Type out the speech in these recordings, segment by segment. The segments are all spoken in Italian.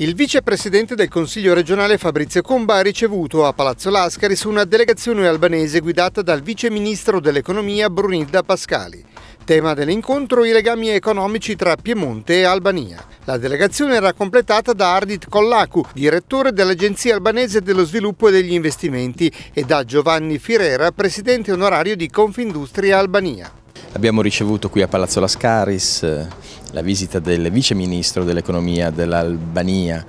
Il vicepresidente del Consiglio regionale Fabrizio Comba ha ricevuto a Palazzo Lascari su una delegazione albanese guidata dal viceministro dell'economia Brunilda Pascali. Tema dell'incontro i legami economici tra Piemonte e Albania. La delegazione era completata da Ardit Kollaku, direttore dell'Agenzia albanese dello sviluppo e degli investimenti, e da Giovanni Firera, presidente onorario di Confindustria Albania. Abbiamo ricevuto qui a Palazzo Lascaris eh, la visita del Vice Ministro dell'Economia dell'Albania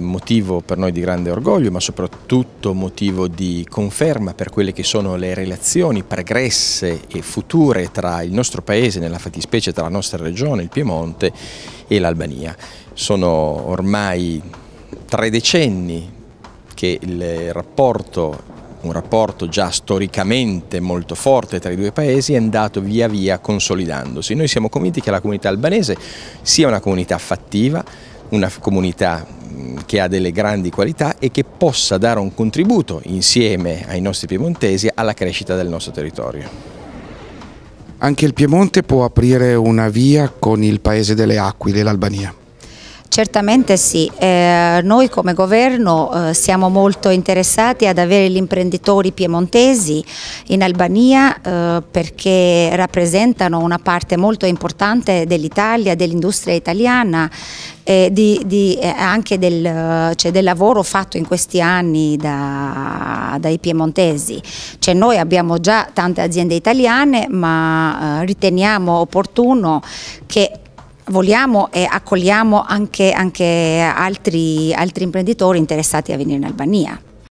motivo per noi di grande orgoglio ma soprattutto motivo di conferma per quelle che sono le relazioni pregresse e future tra il nostro paese, nella fattispecie tra la nostra regione, il Piemonte e l'Albania. Sono ormai tre decenni che il rapporto un rapporto già storicamente molto forte tra i due paesi è andato via via consolidandosi. Noi siamo convinti che la comunità albanese sia una comunità fattiva, una comunità mm, che ha delle grandi qualità e che possa dare un contributo insieme ai nostri piemontesi alla crescita del nostro territorio. Anche il Piemonte può aprire una via con il paese delle Aquile, l'Albania. Certamente sì, eh, noi come governo eh, siamo molto interessati ad avere gli imprenditori piemontesi in Albania eh, perché rappresentano una parte molto importante dell'Italia, dell'industria italiana e di, di, eh, anche del, eh, cioè del, lavoro fatto in questi anni da, dai piemontesi. Cioè noi abbiamo già tante aziende italiane ma eh, riteniamo opportuno che vogliamo e accogliamo anche, anche altri, altri imprenditori interessati a venire in Albania.